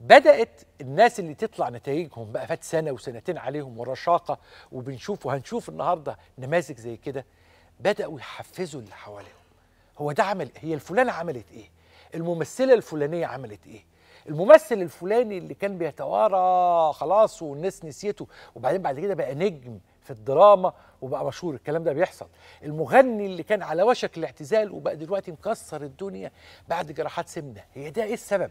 بدات الناس اللي تطلع نتائجهم بقى فات سنه وسنتين عليهم ورشاقه وبنشوف وهنشوف النهارده نماذج زي كده بداوا يحفزوا اللي حواليهم هو ده عمل هي الفلانه عملت ايه الممثله الفلانيه عملت ايه الممثل الفلاني اللي كان بيتوارى خلاص والناس نسيته وبعدين بعد كده بقى نجم في الدراما وبقى مشهور الكلام ده بيحصل المغني اللي كان على وشك الاعتزال وبقى دلوقتي مكسر الدنيا بعد جراحات سمنه هي ده ايه السبب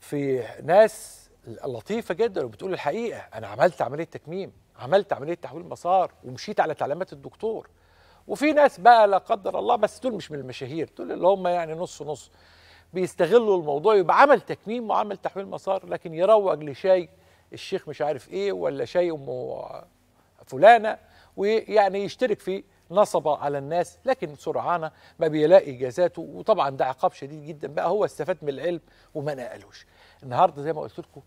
في ناس لطيفه جدا وبتقول الحقيقه انا عملت عمليه تكميم عملت عمليه تحويل مسار ومشيت على تعليمات الدكتور وفي ناس بقى لا قدر الله بس دول مش من المشاهير دول اللي هم يعني نص نص بيستغلوا الموضوع يبقى عمل تكميم وعمل تحويل مسار لكن يروج لشاي الشيخ مش عارف ايه ولا شاي ام فلانه ويعني يشترك فيه نصب على الناس لكن سرعان ما بيلاقي جازاته وطبعا ده عقاب شديد جدا بقى هو استفاد من العلم وما نقلوش النهارده زي ما قلت لكم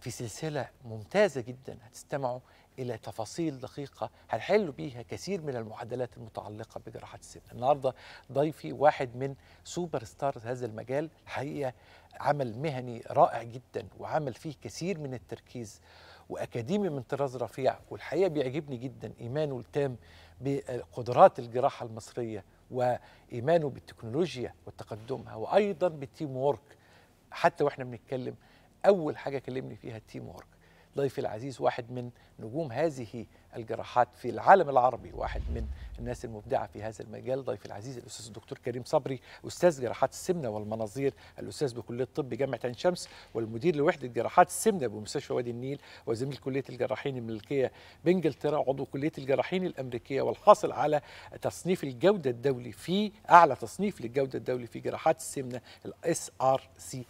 في سلسله ممتازه جدا هتستمعوا الى تفاصيل دقيقه هنحل بيها كثير من المعادلات المتعلقه بجراحه السن النهارده ضيفي واحد من سوبر ستارز هذا المجال حقيقه عمل مهني رائع جدا وعمل فيه كثير من التركيز واكاديمي من طراز رفيع والحقيقه بيعجبني جدا ايمانه التام بقدرات الجراحة المصرية وإيمانه بالتكنولوجيا وتقدمها وأيضا بالتيم وورك حتى وإحنا بنتكلم أول حاجة كلمني فيها التيم وورك ضيفي العزيز واحد من نجوم هذه الجراحات في العالم العربي واحد من الناس المبدعة في هذا المجال ضيفي العزيز الأستاذ الدكتور كريم صبري أستاذ جراحات السمنة والمناظير الأستاذ بكلية الطب جامعة عين شمس والمدير لوحدة جراحات السمنة بمستشفى وادي النيل وزميل كلية الجراحين الملكية بإنجلترا عضو كلية الجراحين الأمريكية والحاصل على تصنيف الجودة الدولي في أعلى تصنيف للجودة الدولي في جراحات السمنة الاس ار سي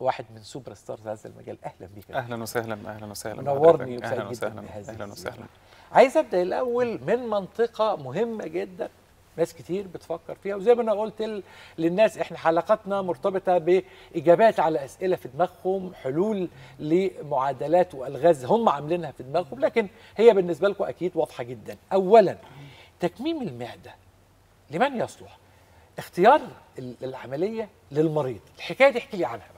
واحد من سوبر ستارز هذا المجال اهلا بك اهلا وسهلا اهلا وسهلا منورني وسعيد جدا وسهلا بهذه اهلا وسهلا عايز ابدا الاول من منطقه مهمه جدا ناس كتير بتفكر فيها وزي ما انا قلت للناس احنا حلقاتنا مرتبطه باجابات على اسئله في دماغهم حلول لمعادلات والغاز هم عاملينها في دماغهم لكن هي بالنسبه لكم اكيد واضحه جدا اولا تكميم المعده لمن يصلح اختيار العمليه للمريض الحكايه دي احكي لي عنها بقى.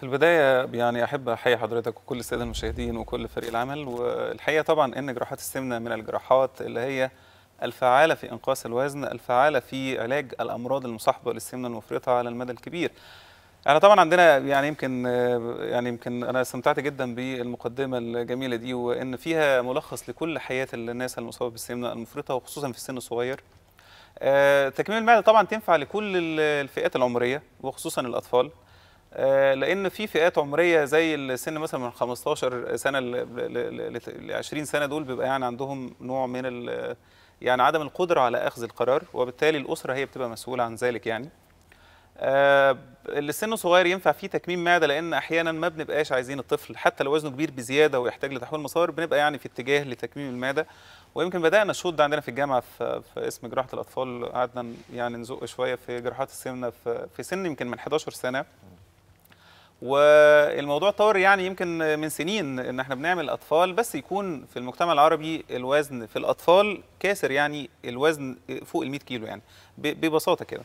في البداية يعني أحب أحيي حضرتك وكل السادة المشاهدين وكل فريق العمل والحقيقة طبعا أن جراحات السمنة من الجراحات اللي هي الفعالة في إنقاص الوزن الفعالة في علاج الأمراض المصاحبة للسمنة المفرطة على المدى الكبير احنا طبعا عندنا يعني يمكن يعني يمكن انا استمتعت جدا بالمقدمه الجميله دي وان فيها ملخص لكل حياه الناس المصابه بالسمنه المفرطه وخصوصا في السن الصغير آه، تكميم المعده طبعا تنفع لكل الفئات العمريه وخصوصا الاطفال آه، لان في فئات عمريه زي السن مثلا من 15 سنه ل 20 سنه دول بيبقى يعني عندهم نوع من يعني عدم القدره على اخذ القرار وبالتالي الاسره هي بتبقى مسؤوله عن ذلك يعني آه، اللي سنه صغير ينفع فيه تكميم معده لان احيانا ما بنبقاش عايزين الطفل حتى لو وزنه كبير بزياده ويحتاج لتحويل مسار بنبقى يعني في اتجاه لتكميم المعده ويمكن بدانا الشوط ده عندنا في الجامعه في, في اسم جراحه الاطفال قعدنا يعني نزق شويه في جراحات السمنه في, في سن يمكن من 11 سنه والموضوع طور يعني يمكن من سنين ان احنا بنعمل اطفال بس يكون في المجتمع العربي الوزن في الاطفال كاسر يعني الوزن فوق ال 100 كيلو يعني ببساطه كده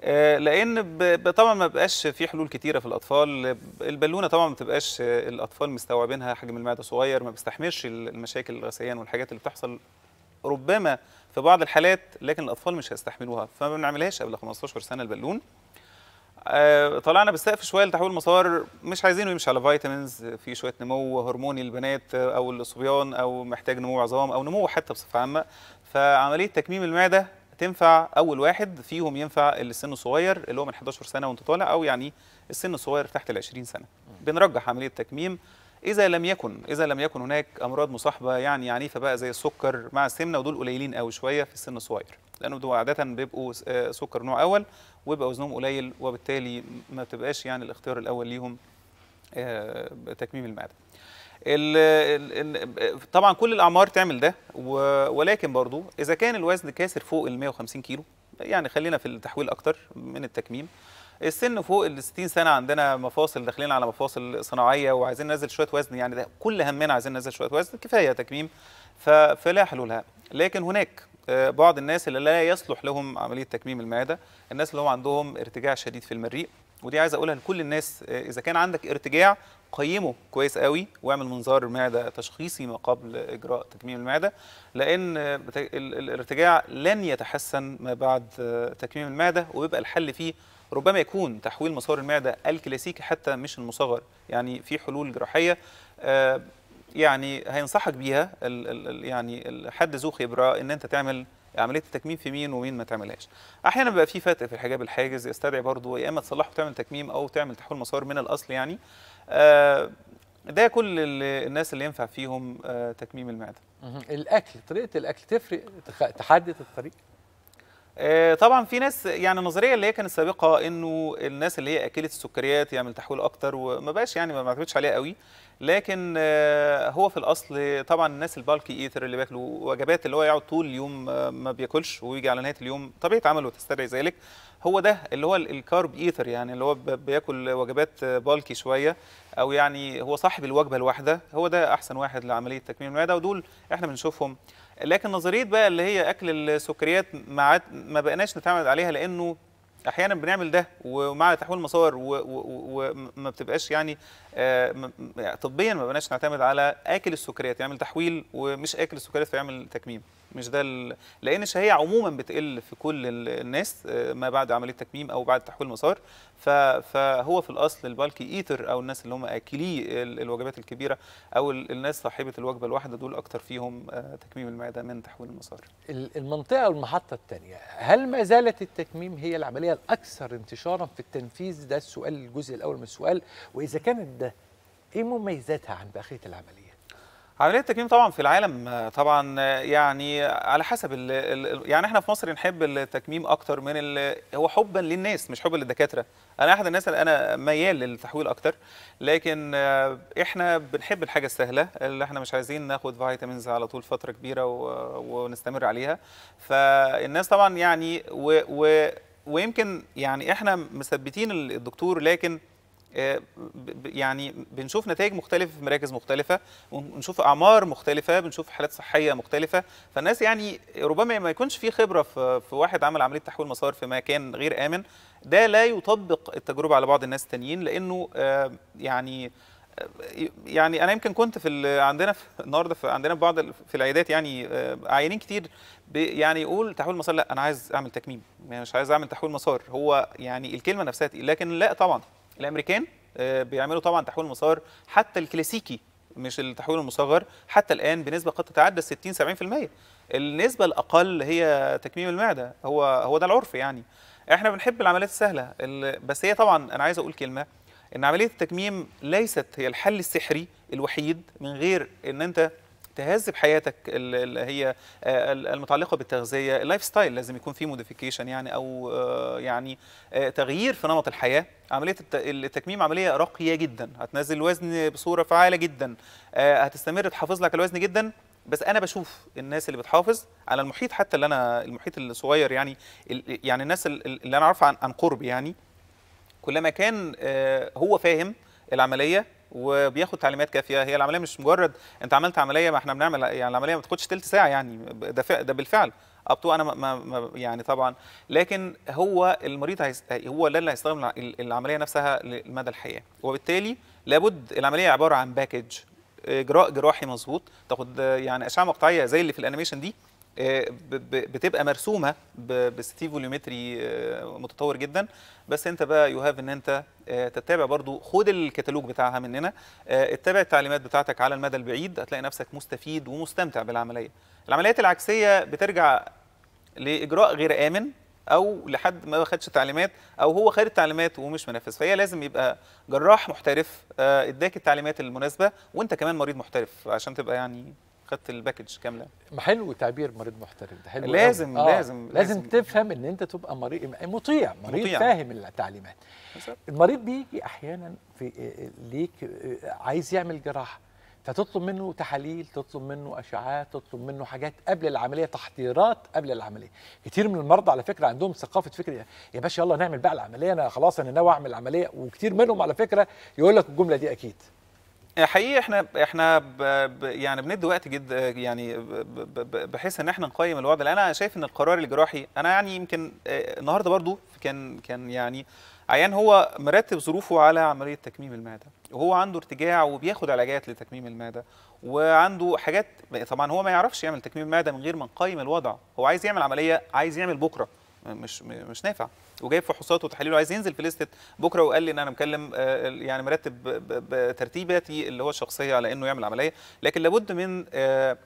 آه، لان طبعا ما بقاش في حلول كتيره في الاطفال البالونه طبعا ما بتبقاش آه، الاطفال مستوعبينها حجم المعده صغير ما بيستحملش المشاكل الغثيان والحاجات اللي بتحصل ربما في بعض الحالات لكن الاطفال مش هيستحملوها فما بنعملهاش قبل 15 سنه البالون آه، طلعنا بالسقف شويه لتحويل المسار مش عايزينه يمشي على فيتامينز في شويه نمو هرموني للبنات آه، او الصبيان او محتاج نمو عظام او نمو حتى بصفه عامه فعمليه تكميم المعده تنفع اول واحد فيهم ينفع اللي سنه صغير اللي هو من 11 سنه وانت طالع او يعني السن الصغير تحت ال 20 سنه بنرجح عمليه تكميم اذا لم يكن اذا لم يكن هناك امراض مصاحبه يعني عنيفه بقى زي السكر مع السمنه ودول قليلين قوي شويه في السن الصغير لانه دول عاده بيبقوا آه، سكر نوع اول ويبقى وزنهم قليل وبالتالي ما بتبقاش يعني الاختيار الاول ليهم آه، تكميم المعده الـ طبعا كل الاعمار تعمل ده ولكن برضو اذا كان الوزن كاسر فوق ال 150 كيلو يعني خلينا في التحويل اكتر من التكميم السن فوق ال 60 سنه عندنا مفاصل داخلين على مفاصل صناعيه وعايزين ننزل شويه وزن يعني ده كل همنا عايزين ننزل شويه وزن كفايه تكميم فلا حلول لها لكن هناك آه، بعض الناس اللي لا يصلح لهم عمليه تكميم المعده الناس اللي هم عندهم ارتجاع شديد في المريء ودي عايز اقولها لكل الناس آه، اذا كان عندك ارتجاع قيمه كويس قوي واعمل منظار معده تشخيصي ما قبل اجراء تكميم المعده لان آه، الارتجاع لن يتحسن ما بعد تكميم المعده ويبقى الحل فيه ربما يكون تحويل مسار المعدة الكلاسيكي حتى مش المصغر يعني في حلول جراحية آه، يعني هينصحك بيها الـ الـ يعني حد ذو خبرة ان انت تعمل عمليه التكميم في مين ومين ما تعملهاش احيانا بيبقى في فتق في الحجاب الحاجز يستدعي برضه يا اما تصلحه وتعمل تكميم او تعمل تحويل مسار من الاصل يعني آه، ده كل الناس اللي ينفع فيهم آه، تكميم المعده الاكل طريقه الاكل تفرق تحدد الطريق آه، طبعا في ناس يعني النظريه اللي هي كانت سابقه انه الناس اللي هي اكلت السكريات يعمل تحويل اكتر وما بقاش يعني ما اعتمدش عليها قوي لكن آه، هو في الاصل طبعا الناس البالكي ايتر اللي بياكلوا وجبات اللي هو يقعد طول اليوم ما بياكلش ويجي على نهايه اليوم طبيعه عمله تستدعي ذلك هو ده اللي هو الكارب ايتر يعني اللي هو بياكل وجبات بالكي شويه او يعني هو صاحب الوجبه الواحده هو ده احسن واحد لعمليه تكميم المعده ودول احنا بنشوفهم لكن نظريه بقى اللي هي اكل السكريات ما ما بقناش نتعمد عليها لانه احيانا بنعمل ده ومع تحويل مسار وما بتبقاش يعني،, آه، يعني طبيا ما بقناش نعتمد على اكل السكريات يعمل تحويل ومش اكل السكريات فيعمل تكميم مش ده لان الشهيه عموما بتقل في كل الناس آه، ما بعد عمليه تكميم او بعد تحويل مسار فهو في الاصل البالكي ايتر او الناس اللي هم اكلي الوجبات الكبيره او الناس صاحبه الوجبه الواحده دول اكتر فيهم آه، تكميم المعده من تحويل المسار المنطقه والمحطه الثانيه هل ما زالت التكميم هي العمليه الاكثر انتشارا في التنفيذ ده السؤال الجزء الاول من السؤال واذا كانت ده ايه مميزاتها عن بقيه العمليه عملية التكميم طبعا في العالم طبعا يعني على حسب الـ الـ يعني احنا في مصر نحب التكميم اكتر من هو حبا للناس مش حبا للدكاترة انا احد الناس اللي انا ميال للتحويل اكتر لكن احنا بنحب الحاجة السهلة اللي احنا مش عايزين ناخد فيتامينز على طول فترة كبيرة ونستمر عليها فالناس طبعا يعني و و ويمكن يعني احنا مثبتين الدكتور لكن آه، يعني بنشوف نتائج مختلفه في مراكز مختلفه ونشوف اعمار مختلفه بنشوف حالات صحيه مختلفه فالناس يعني ربما ما يكونش في خبره في واحد عمل عمليه تحويل مسار في مكان غير امن ده لا يطبق التجربه على بعض الناس التانيين لانه آه، يعني آه، يعني انا يمكن كنت في عندنا في النهارده في عندنا في بعض في العيادات يعني عيانين كتير يعني يقول تحويل مسار لا انا عايز اعمل تكميم يعني مش عايز اعمل تحويل مسار هو يعني الكلمه نفسها تقيل لكن لا طبعا الامريكان آه، بيعملوا طبعا تحويل مسار حتى الكلاسيكي مش التحويل المصغر حتى الان بنسبه قد تتعدى 60 70% النسبه الاقل هي تكميم المعده هو هو ده العرف يعني احنا بنحب العمليات السهله بس هي طبعا انا عايز اقول كلمه ان عمليه التكميم ليست هي الحل السحري الوحيد من غير ان انت تهز بحياتك اللي هي آه، المتعلقه بالتغذيه اللايف ستايل لازم يكون فيه موديفيكيشن يعني او آه، يعني آه، تغيير في نمط الحياه عمليه التكميم عمليه راقيه جدا هتنزل الوزن بصوره فعاله جدا هتستمر تحافظ لك الوزن جدا بس انا بشوف الناس اللي بتحافظ على المحيط حتى اللي انا المحيط الصغير يعني يعني الناس اللي انا اعرفها عن قرب يعني كلما كان هو فاهم العمليه وبياخد تعليمات كافيه هي العمليه مش مجرد انت عملت عمليه ما احنا بنعمل يعني العمليه ما بتاخدش ثلث ساعه يعني ده ده بالفعل اب تو انا ما ما يعني طبعا لكن هو المريض هيس هو اللي هيستخدم العمليه نفسها لمدى الحياه وبالتالي لابد العمليه عباره عن باكج اجراء جراحي مظبوط تاخد يعني اشعه مقطعيه زي اللي في الانيميشن دي آه، بتبقى مرسومه بستيف فوليومتري آه، متطور جدا بس انت بقى يو هاف ان انت آه، تتابع برضو خد الكتالوج بتاعها مننا اتبع التعليمات بتاعتك على المدى البعيد هتلاقي نفسك مستفيد ومستمتع بالعمليه العمليات العكسيه بترجع لاجراء غير امن او لحد ما خدش تعليمات او هو خد التعليمات ومش منفذ فهي لازم يبقى جراح محترف اداك التعليمات المناسبه وانت كمان مريض محترف عشان تبقى يعني خدت الباكج كامله ما حلو تعبير مريض محترف ده حلو لازم آه. لازم لازم تفهم ان انت تبقى مريض مطيع مريض مطيع. فاهم التعليمات بالزبط. المريض بيجي احيانا في آه، آه، ليك آه، عايز يعمل جراحه فتطلب منه تحاليل تطلب منه اشعاعات تطلب منه حاجات قبل العمليه تحضيرات قبل العمليه كتير من المرضى على فكره عندهم ثقافه فكره يا باشا يلا نعمل بقى العمليه انا خلاص انا ناوي اعمل العمليه وكتير منهم على فكره يقول لك الجمله دي اكيد حقيقي احنا احنا ب يعني بندي وقت جدا يعني بحيث ان احنا نقيم الوضع لان انا شايف ان القرار الجراحي انا يعني يمكن آه، النهارده برضو كان كان يعني عيان هو مرتب ظروفه على عمليه تكميم المعده وهو عنده ارتجاع وبياخد علاجات لتكميم المعده وعنده حاجات طبعا هو ما يعرفش يعمل تكميم المعده من غير ما نقيم الوضع هو عايز يعمل عمليه عايز يعمل بكره مش مش نافع وجايب فحوصات وتحاليل وعايز ينزل في ليسته بكره وقال لي ان انا مكلم آه، يعني مرتب ترتيباتي اللي هو الشخصيه على انه يعمل عمليه لكن لابد من آه،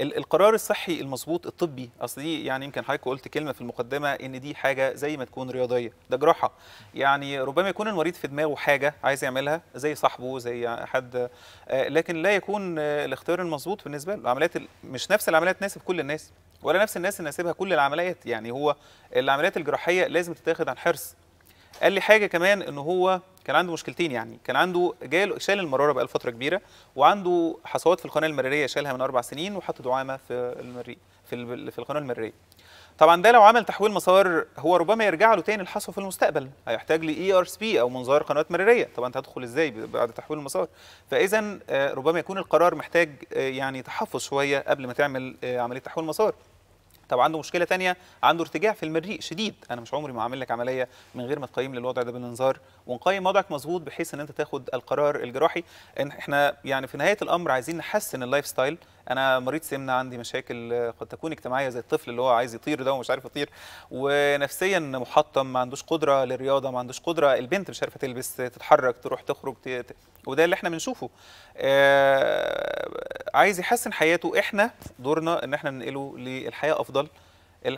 القرار الصحي المظبوط الطبي اصل دي يعني يمكن حضرتك قلت كلمه في المقدمه ان دي حاجه زي ما تكون رياضيه ده جراحه يعني ربما يكون المريض في دماغه حاجه عايز يعملها زي صاحبه زي حد آه، لكن لا يكون الاختيار المظبوط بالنسبه له العمليات مش نفس العمليه تناسب كل الناس ولا نفس الناس اللي ناسبها كل العمليات يعني هو العمليات الجراحيه لازم تتاخد عن حرص قال لي حاجه كمان ان هو كان عنده مشكلتين يعني كان عنده جاله شال المراره بقى فتره كبيره وعنده حصوات في القناه المراريه شالها من اربع سنين وحط دعامه في المري في في القناه المراريه طبعا ده لو عمل تحويل مسار هو ربما يرجع له تاني الحصوه في المستقبل هيحتاج لاي ار اس بي او منظار قنوات مراريه طبعا انت هتدخل ازاي بعد تحويل المسار فاذا آه، ربما يكون القرار محتاج آه، يعني تحفظ شويه قبل ما تعمل آه، عمليه تحويل مسار طب عنده مشكله ثانيه عنده ارتجاع في المريء شديد انا مش عمري ما اعمل لك عمليه من غير ما تقيم لي الوضع ده بالانذار ونقيم وضعك مظبوط بحيث ان انت تاخد القرار الجراحي ان احنا يعني في نهايه الامر عايزين نحسن اللايف ستايل انا مريض سمنه عندي مشاكل قد تكون اجتماعيه زي الطفل اللي هو عايز يطير ده ومش عارف يطير ونفسيا محطم ما عندوش قدره للرياضه ما عندوش قدره البنت مش عارفه تلبس تتحرك تروح تخرج ت... وده اللي احنا بنشوفه آه... عايز يحسن حياته احنا دورنا ان احنا ننقله للحياه افضل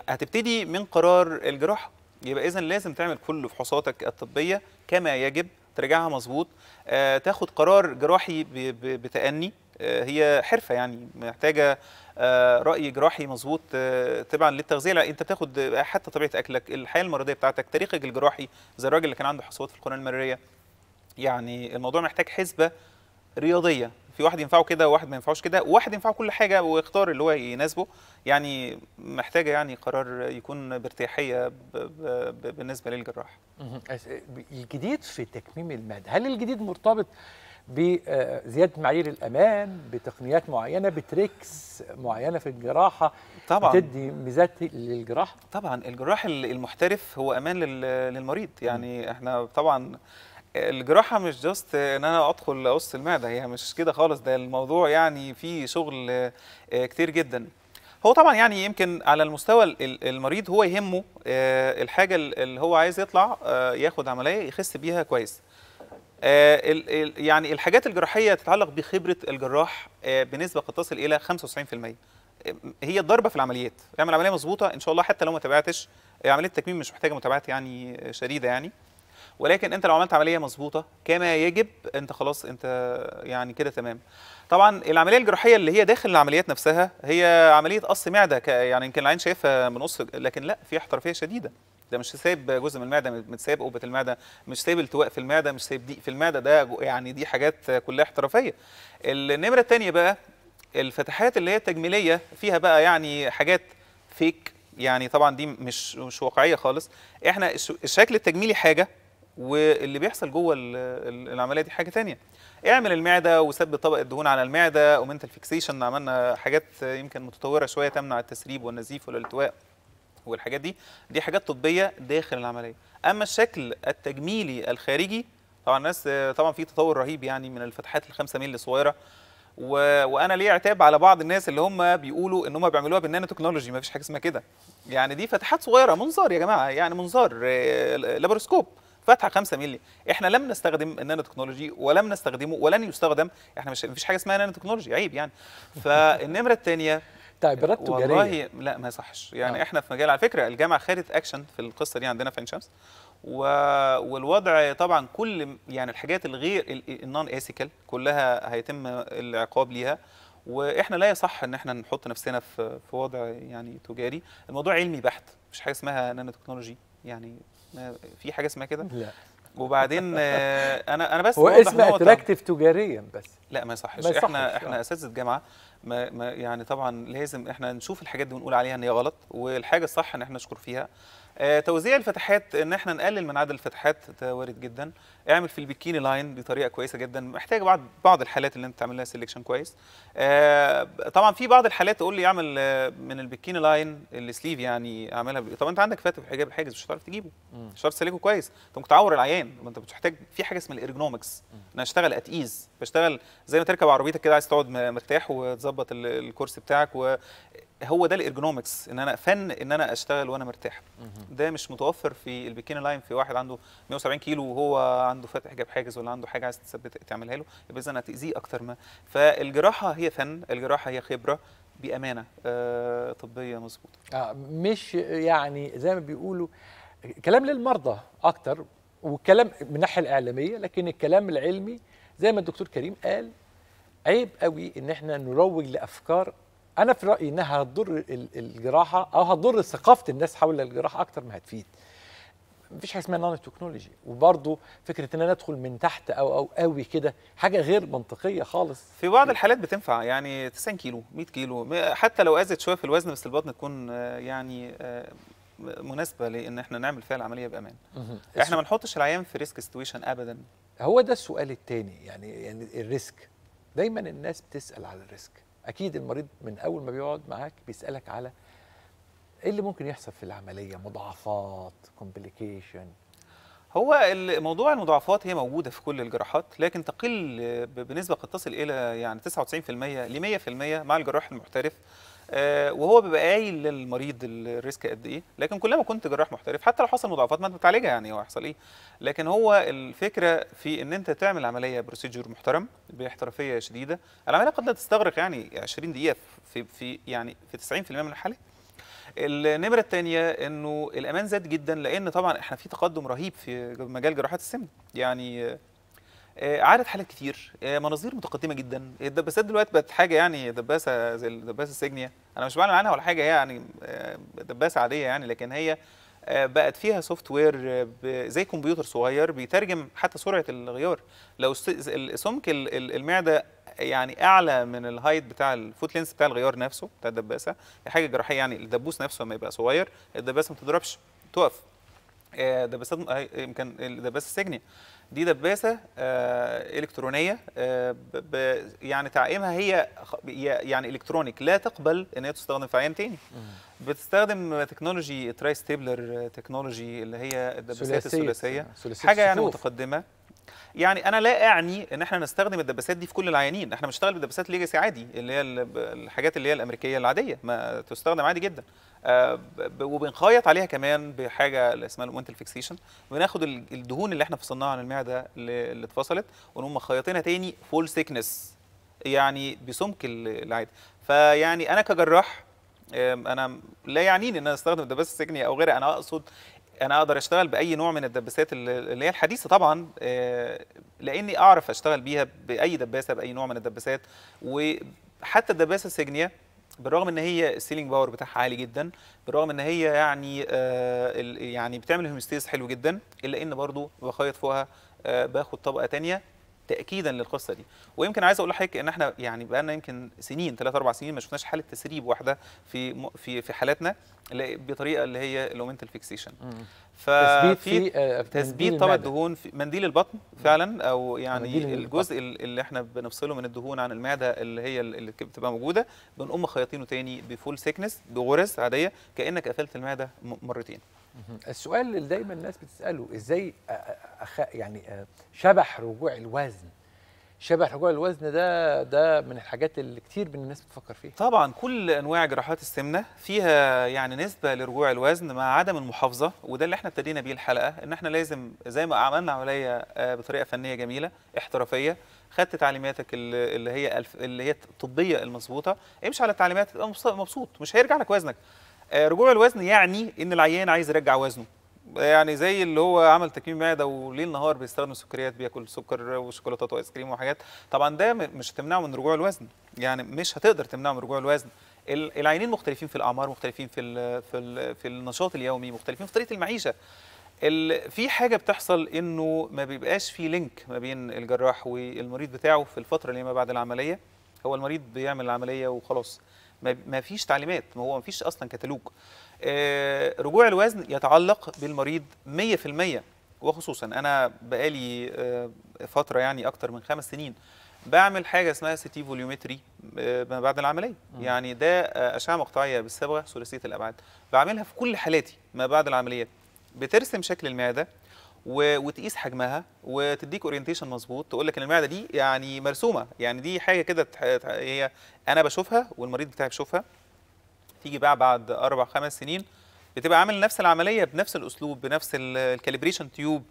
هتبتدي من قرار الجراحه يبقى اذا لازم تعمل كل فحوصاتك الطبيه كما يجب ترجعها مظبوط آه تاخد قرار جراحي بتأني آه هي حرفه يعني محتاجه آه راي جراحي مظبوط تبعا آه، للتغذيه لا انت تاخد حتى طبيعه اكلك الحياه المرضيه بتاعتك تاريخك الجراحي زي الراجل اللي كان عنده حصوات في القناه المراريه يعني الموضوع محتاج حسبه رياضيه في واحد ينفعه كده وواحد ما ينفعوش كده وواحد ينفعه كل حاجه ويختار اللي هو يناسبه يعني محتاجه يعني قرار يكون بارتياحيه بالنسبه للجراح الجديد في تكميم الماده هل الجديد مرتبط بزياده آه، معايير الامان بتقنيات معينه بتريكس معينه في الجراحه طبعا بتدي ميزات للجراح طبعا الجراح المحترف هو امان للمريض يعني احنا طبعا الجراحه مش جاست ان انا ادخل اقص المعده هي مش كده خالص ده الموضوع يعني فيه شغل آه، كتير جدا هو طبعا يعني يمكن على المستوى المريض هو يهمه آه، الحاجه اللي هو عايز يطلع آه، ياخد عمليه يخس بيها كويس يعني الحاجات الجراحيه تتعلق بخبره الجراح بنسبه قد تصل الى 95% هي الضربه في العمليات اعمل عمليه مظبوطه ان شاء الله حتى لو ما تابعتش عمليه التكميم مش محتاجه متابعات يعني شديده يعني ولكن انت لو عملت عمليه مظبوطه كما يجب انت خلاص انت يعني كده تمام طبعا العمليه الجراحيه اللي هي داخل العمليات نفسها هي عمليه قص معده يعني يمكن العين شايفها من قص لكن لا في احترافيه شديده ده مش سايب جزء من المعده متساب قبه المعده مش سايب التواء في المعده مش سايب ضيق في المعده ده يعني دي حاجات كلها احترافيه النمره الثانيه بقى الفتحات اللي هي التجميليه فيها بقى يعني حاجات فيك يعني طبعا دي مش مش واقعيه خالص احنا الشكل التجميلي حاجه واللي بيحصل جوه العمليه دي حاجه ثانيه اعمل المعده وثبت طبق الدهون على المعده ومنتال فيكسيشن عملنا حاجات يمكن متطوره شويه تمنع التسريب والنزيف والالتواء والحاجات دي دي حاجات طبيه داخل العمليه اما الشكل التجميلي الخارجي طبعا الناس طبعا في تطور رهيب يعني من الفتحات الخمسة مللي الصغيره و... وانا ليه عتاب على بعض الناس اللي هم بيقولوا ان هم بيعملوها بالنانو تكنولوجي ما فيش حاجه اسمها كده يعني دي فتحات صغيره منظار يا جماعه يعني منظار آه، لابروسكوب فتحه 5 مللي احنا لم نستخدم النانو تكنولوجي ولم نستخدمه ولن يستخدم احنا مش مفيش حاجه اسمها نانو تكنولوجي عيب يعني فالنمره الثانيه طيب، تعبيرات تجاريه والله لا ما يصحش يعني آه. احنا في مجال على فكره الجامعه خدت اكشن في القصه دي عندنا في عين شمس و... والوضع طبعا كل يعني الحاجات الغير النون ايثيكال كلها هيتم العقاب ليها واحنا لا يصح ان احنا نحط نفسنا في في وضع يعني تجاري الموضوع علمي بحت مش حاجه اسمها نانو تكنولوجي يعني في حاجه اسمها كده لا وبعدين آه، انا انا بس هو اسم اتراكتيف تجاريا بس لا ما يصحش احنا احنا آه. اساتذه جامعه ما ما يعني طبعا لازم احنا نشوف الحاجات دي ونقول عليها ان هي غلط والحاجه الصح ان احنا نشكر فيها آه، توزيع الفتحات ان احنا نقلل من عدد الفتحات ده وارد جدا اعمل في البيكيني لاين بطريقه كويسه جدا محتاج بعض بعض الحالات اللي انت تعمل لها سيلكشن كويس آه، طبعا في بعض الحالات تقول لي اعمل آه، من البيكيني لاين السليف يعني اعملها طب انت عندك فاتح حجاب حاجز مش هتعرف تجيبه مش هتعرف تسلكه كويس انت ممكن تعور العيان ما انت بتحتاج في حاجه اسمها الارجنومكس انا اشتغل ات ايز بشتغل زي ما تركب عربيتك كده عايز تقعد مرتاح وتظبط الكرسي بتاعك و هو ده الارجونومكس ان انا فن ان انا اشتغل وانا مرتاح ده مش متوفر في البيكين لاين في واحد عنده 170 كيلو وهو عنده فاتح جاب حاجز ولا عنده حاجه عايز تثبت تعملها له يبقى اذا هتاذيه اكتر ما فالجراحه هي فن الجراحه هي خبره بامانه آه طبيه مظبوطه آه مش يعني زي ما بيقولوا كلام للمرضى اكتر والكلام من الناحيه الاعلاميه لكن الكلام العلمي زي ما الدكتور كريم قال عيب قوي ان احنا نروج لافكار انا في رايي انها هتضر الجراحه او هتضر ثقافه الناس حول الجراحه اكتر ما هتفيد مفيش حاجه اسمها نانو تكنولوجي وبرضه فكره ان انا ادخل من تحت او او قوي كده حاجه غير منطقيه خالص في بعض الحالات بتنفع يعني 90 كيلو 100 كيلو حتى لو ازت شويه في الوزن بس البطن تكون آه، يعني آه، مناسبه لان احنا نعمل فيها العمليه بامان احنا ما نحطش العيان في ريسك سيتويشن ابدا هو ده السؤال الثاني يعني يعني الريسك دايما الناس بتسال على الريسك اكيد المريض من اول ما بيقعد معاك بيسالك على ايه اللي ممكن يحصل في العمليه مضاعفات كومبليكيشن هو موضوع المضاعفات هي موجوده في كل الجراحات لكن تقل بنسبه قد تصل الى يعني 99% ل 100% مع الجراح المحترف آه، وهو بيبقى قايل للمريض الريسك قد ايه لكن كلما كنت جراح محترف حتى لو حصل مضاعفات ما انت بتعالجها يعني هو هيحصل ايه لكن هو الفكره في ان انت تعمل عمليه بروسيجور محترم باحترافيه شديده العمليه قد لا تستغرق يعني 20 دقيقه في في يعني في 90% من الحالات النمره الثانيه انه الامان زاد جدا لان طبعا احنا في تقدم رهيب في مجال جراحات السمنه يعني آه، عدد حالات كتير آه، مناظير متقدمه جدا الدباسات دلوقتي بقت حاجه يعني دباسه زي الدباسه السجنيه انا مش بعلن عنها ولا حاجه هي يعني آه، دباسه عاديه يعني لكن هي بقت فيها سوفت وير زي كمبيوتر صغير بيترجم حتى سرعه الغيار لو سمك المعده يعني اعلى من الهايت بتاع الفوت لينس بتاع الغيار نفسه بتاع الدباسه حاجه جراحيه يعني الدبوس نفسه لما يبقى صغير الدباسه ما تضربش تقف آه، دباسات آه، يمكن الدباسه السجني دي دباسه آه، الكترونيه يعني تعقيمها هي يعني الكترونيك لا تقبل ان هي تستخدم في عيان تاني بتستخدم تكنولوجي تراي ستيبلر تكنولوجي اللي هي الدباسات الثلاثيه حاجه يعني متقدمه يعني انا لا اعني ان احنا نستخدم الدباسات دي في كل العيانين احنا بنشتغل بدباسات ليجاسي عادي اللي هي الحاجات اللي هي الامريكيه العاديه ما تستخدم عادي جدا آه، وبنخيط عليها كمان بحاجه اللي اسمها الوينتل فيكسيشن بناخد الدهون اللي احنا فصلناها عن المعده اللي اتفصلت ونقوم مخيطينها تاني فول سيكنس يعني بسمك العادي فيعني انا كجراح انا لا يعنيني ان انا استخدم دباسه السكنيه او غيرها انا اقصد انا اقدر اشتغل باي نوع من الدباسات اللي هي الحديثه طبعا آه، لاني اعرف اشتغل بيها باي دباسه باي نوع من الدباسات وحتى الدباسه السجنيه بالرغم ان هي السيلينج باور بتاعها عالي جدا بالرغم ان هي يعني آه، يعني بتعمل هيمستيز حلو جدا الا ان برضو بخيط فوقها آه، باخد طبقه تانية تاكيدا للقصه دي ويمكن عايز اقول لحضرتك ان احنا يعني بقى لنا يمكن سنين ثلاث اربع سنين ما شفناش حاله تسريب واحده في في في حالاتنا بطريقه اللي هي الاومنتال فيكسيشن ففي تثبيت آه، طبعا الدهون في منديل البطن فعلا او يعني الجزء اللي احنا بنفصله من الدهون عن المعده اللي هي اللي بتبقى موجوده بنقوم خياطينه تاني بفول سيكنس بغرز عاديه كانك قفلت المعده مرتين السؤال اللي دايما الناس بتساله ازاي أخ... يعني شبح رجوع الوزن شبح رجوع الوزن ده ده من الحاجات اللي كتير من الناس بتفكر فيها طبعا كل انواع جراحات السمنه فيها يعني نسبه لرجوع الوزن مع عدم المحافظه وده اللي احنا ابتدينا بيه الحلقه ان احنا لازم زي ما عملنا عمليه آه، بطريقه فنيه جميله احترافيه خدت تعليماتك اللي هي اللي هي الطبيه المظبوطه امشي على التعليمات تبقى مبسوط مش هيرجع لك وزنك آه، رجوع الوزن يعني ان العيان عايز يرجع وزنه يعني زي اللي هو عمل تكميم معده وليل نهار بيستخدم السكريات بياكل سكر وشوكولاتات وايس كريم وحاجات طبعا ده مش هتمنعه من رجوع الوزن يعني مش هتقدر تمنعه من رجوع الوزن العينين مختلفين في الاعمار مختلفين في الـ في الـ في النشاط اليومي مختلفين في طريقه المعيشه في حاجه بتحصل انه ما بيبقاش في لينك ما بين الجراح والمريض بتاعه في الفتره اللي ما بعد العمليه هو المريض بيعمل العمليه وخلاص ما فيش تعليمات ما هو ما فيش اصلا كتالوج آه، رجوع الوزن يتعلق بالمريض 100% وخصوصا انا بقالي آه، فتره يعني اكتر من خمس سنين بعمل حاجه اسمها سيتي فوليومتري آه، ما بعد العمليه يعني ده اشعه مقطعيه بالصبغه ثلاثيه الابعاد بعملها في كل حالاتي ما بعد العمليه بترسم شكل المعده وتقيس حجمها وتديك اورينتيشن مظبوط تقول لك ان المعده دي يعني مرسومه يعني دي حاجه كده هي انا بشوفها والمريض بتاعي بيشوفها تيجي بقى بعد اربع خمس سنين بتبقى عامل نفس العمليه بنفس الاسلوب بنفس الكاليبريشن تيوب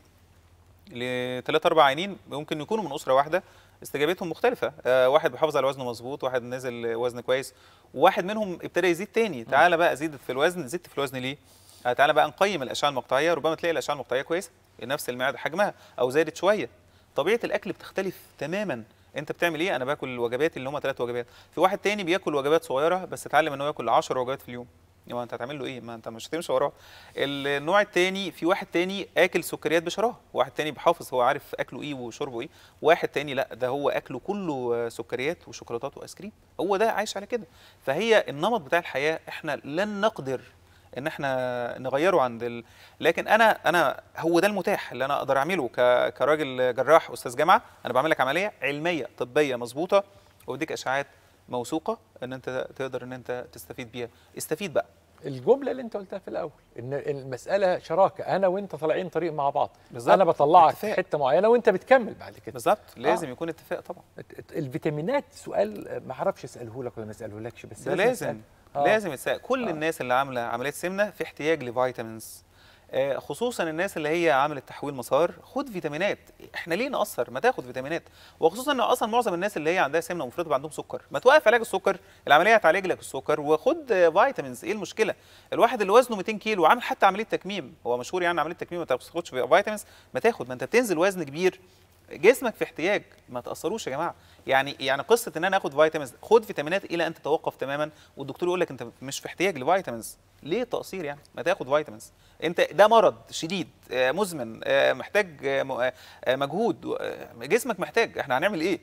لثلاث اربع عينين ممكن يكونوا من اسره واحده استجابتهم مختلفه آه واحد بيحافظ على وزنه مظبوط واحد نازل وزن كويس وواحد منهم ابتدى يزيد تاني تعالى بقى زيدت في الوزن زدت في الوزن ليه آه، تعالى بقى نقيم الاشعه المقطعيه ربما تلاقي الاشعه المقطعيه كويسه نفس المعده حجمها او زادت شويه طبيعه الاكل بتختلف تماما انت بتعمل ايه انا باكل الوجبات اللي هم ثلاث وجبات في واحد تاني بياكل وجبات صغيره بس اتعلم ان هو ياكل 10 وجبات في اليوم يعني انت هتعمل له ايه ما انت مش هتمشي وراه النوع الثاني في واحد تاني اكل سكريات بشراهه واحد تاني بحافظ هو عارف اكله ايه وشربه ايه واحد تاني لا ده هو اكله كله سكريات وشوكولاتات وايس كريم هو ده عايش على كده فهي النمط بتاع الحياه احنا لن نقدر ان احنا نغيره عند ال... لكن انا انا هو ده المتاح اللي انا اقدر اعمله ك... كراجل جراح استاذ جامعه انا بعمل لك عمليه علميه طبيه مظبوطه واديك اشعاعات موثوقه ان انت تقدر ان انت تستفيد بيها استفيد بقى الجمله اللي انت قلتها في الاول ان المساله شراكه انا وانت طالعين طريق مع بعض بالزبط. انا بطلعك اتفاق. حته معينه وانت بتكمل بعد كده بالظبط آه. لازم آه. يكون اتفاق طبعا الفيتامينات سؤال ما اعرفش اساله لك ولا ما اساله لكش بس ده لازم, لازم. آه. لازم يتساق كل آه. الناس اللي عامله عمليه سمنه في احتياج لفيتامينز آه خصوصا الناس اللي هي عملت تحويل مسار خد فيتامينات احنا ليه نقصر ما تاخد فيتامينات وخصوصا ان اصلا معظم الناس اللي هي عندها سمنه مفرطه يبقى عندهم سكر ما توقف علاج السكر العمليه هتعالج لك السكر وخد فيتامينز ايه المشكله الواحد اللي وزنه 200 كيلو وعامل حتى عمليه تكميم هو مشهور يعني عمليه تكميم ما تاخدش فيتامينز ما تاخد ما انت بتنزل وزن كبير جسمك في احتياج ما تاثروش يا جماعه يعني يعني قصه ان انا اخد فيتامينز خد فيتامينات الى ان تتوقف تماما والدكتور يقول لك انت مش في احتياج لفيتامينز ليه تقصير يعني ما تاخد فيتامينز انت ده مرض شديد آه، مزمن آه، محتاج آه، مجهود جسمك محتاج احنا هنعمل ايه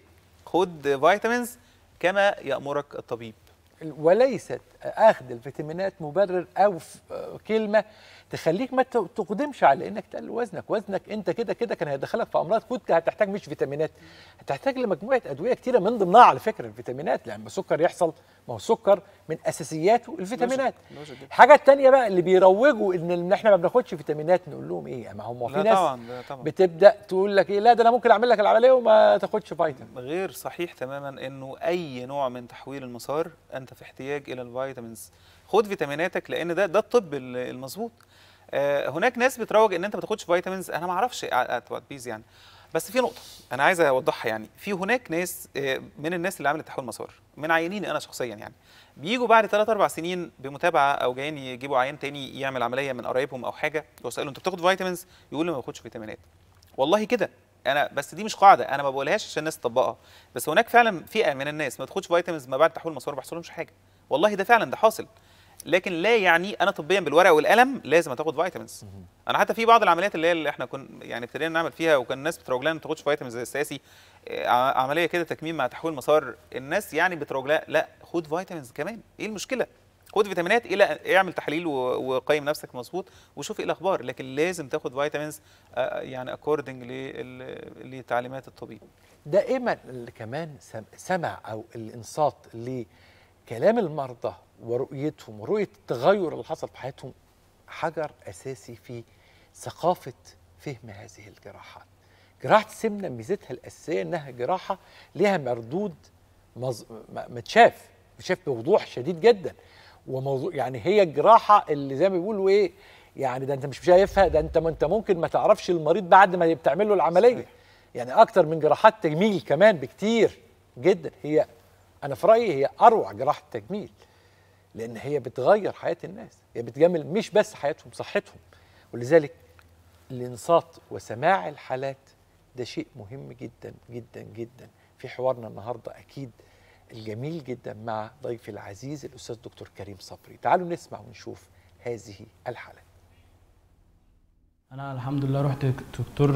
خد فيتامينز كما يامرك الطبيب وليست اخذ الفيتامينات مبرر او كلمه تخليك ما تقدمش على انك تقلل وزنك وزنك انت كده كده كان هيدخلك في امراض كنت هتحتاج مش فيتامينات هتحتاج لمجموعه ادويه كتيره من ضمنها على فكره الفيتامينات لان السكر يحصل ما هو السكر من اساسياته الفيتامينات الحاجه الثانيه بقى اللي بيروجوا ان احنا ما بناخدش فيتامينات نقول لهم ايه ما هم في ناس طبعا طبعا. بتبدا تقول لك ايه لا ده انا ممكن اعمل لك العمليه وما تاخدش فيتامين غير صحيح تماما انه اي نوع من تحويل المسار انت في احتياج الى الفيتامينز خد فيتاميناتك لان ده ده الطب المظبوط آه، هناك ناس بتروج ان انت ما تاخدش فيتامينز انا ما اعرفش ات آه، بيز آه، يعني بس في نقطه انا عايز اوضحها يعني في هناك ناس من الناس اللي عملت تحويل مسار من عيانيني انا شخصيا يعني بيجوا بعد 3 4 سنين بمتابعه او جايين يجيبوا عيان تاني يعمل عمليه من قرايبهم او حاجه واسالهم انت بتاخد فيتامينز يقول لي ما باخدش فيتامينات والله كده انا بس دي مش قاعده انا ما بقولهاش عشان الناس تطبقها بس هناك فعلا فئه من الناس ما تاخدش فيتامينز ما بعد تحويل مسار ما بيحصلهمش حاجه والله ده فعلا ده حاصل لكن لا يعني انا طبيا بالورقه والقلم لازم هتاخد فيتامينز انا حتى في بعض العمليات اللي هي اللي احنا كنا يعني ابتدينا نعمل فيها وكان الناس بتروج لها ما تاخدش فيتامينز زي الساسي آه، عمليه كده تكميم مع تحويل مسار الناس يعني بتروج لها لا خد فيتامينز كمان ايه المشكله خد فيتامينات إيه اعمل تحليل وقيم نفسك مظبوط وشوف ايه الاخبار لكن لازم تاخد فيتامينز آه، يعني اكوردنج لتعليمات الطبيب دائما كمان سمع او الانصات ل كلام المرضى ورؤيتهم ورؤيه التغير اللي حصل في حياتهم حجر اساسي في ثقافه فهم هذه الجراحات. جراحه السمنه ميزتها الاساسيه انها جراحه لها مردود مز... متشاف متشاف بوضوح شديد جدا وموضوع يعني هي الجراحه اللي زي ما بيقولوا ايه يعني ده انت مش شايفها ده انت ما انت ممكن ما تعرفش المريض بعد ما بتعمل له العمليه صحيح. يعني اكتر من جراحات تجميل كمان بكتير جدا هي انا في رايي هي اروع جراحه تجميل لان هي بتغير حياه الناس هي بتجمل مش بس حياتهم صحتهم ولذلك الانصات وسماع الحالات ده شيء مهم جدا جدا جدا في حوارنا النهارده اكيد الجميل جدا مع ضيفي العزيز الاستاذ دكتور كريم صبري تعالوا نسمع ونشوف هذه الحالات انا الحمد لله رحت دكتور